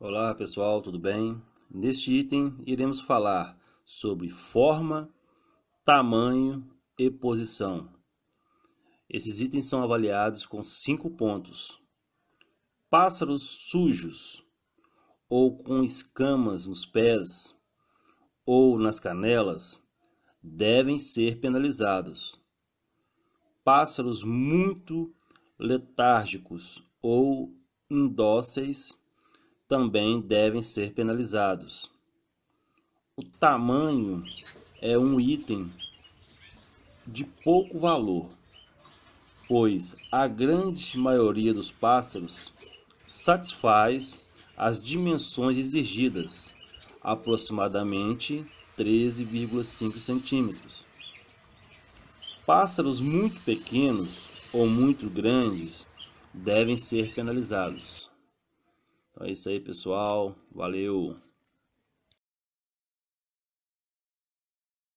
Olá pessoal, tudo bem? Neste item iremos falar sobre forma, tamanho e posição. Esses itens são avaliados com cinco pontos. Pássaros sujos ou com escamas nos pés ou nas canelas devem ser penalizados. Pássaros muito letárgicos ou indóceis também devem ser penalizados. O tamanho é um item de pouco valor, pois a grande maioria dos pássaros satisfaz as dimensões exigidas, aproximadamente 13,5 centímetros. Pássaros muito pequenos ou muito grandes devem ser penalizados. Então é isso aí, pessoal. Valeu!